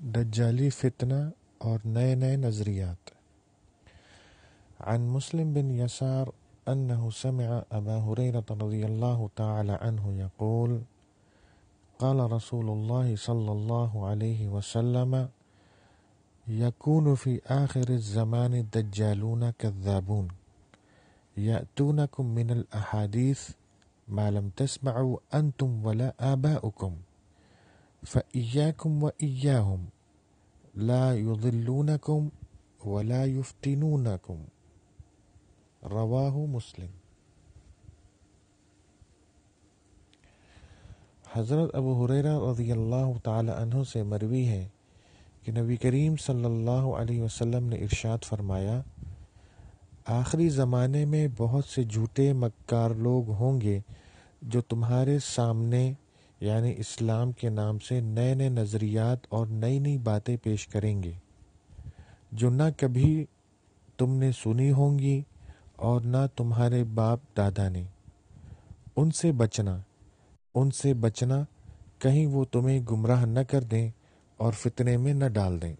دجالي فتنة اور نئے نئے نظریات عن مسلم بن يسار أنه سمع أبا هريرة رضي الله تعالى عنه يقول قال رسول الله صلى الله عليه وسلم يكون في آخر الزمان الدجالون كذابون يأتونكم من الأحاديث ما لم تسمعوا أنتم ولا آباؤكم مسلم حضرت ابو حریرہ رضی اللہ تعالی عنہ سے مروی ہے کہ نبی کریم صلی اللہ علیہ وسلم نے ارشاد فرمایا آخری زمانے میں بہت سے جھوٹے مکار لوگ ہوں گے جو تمہارے سامنے یعنی اسلام کے نام سے نئے نئے نظریات اور نئی نئی باتیں پیش کریں گے جو نہ کبھی تم نے سنی ہوں گی اور نہ تمہارے باپ دادا نے ان سے بچنا ان سے بچنا کہیں وہ تمہیں گمراہ نہ کر دیں اور فتنے میں نہ ڈال دیں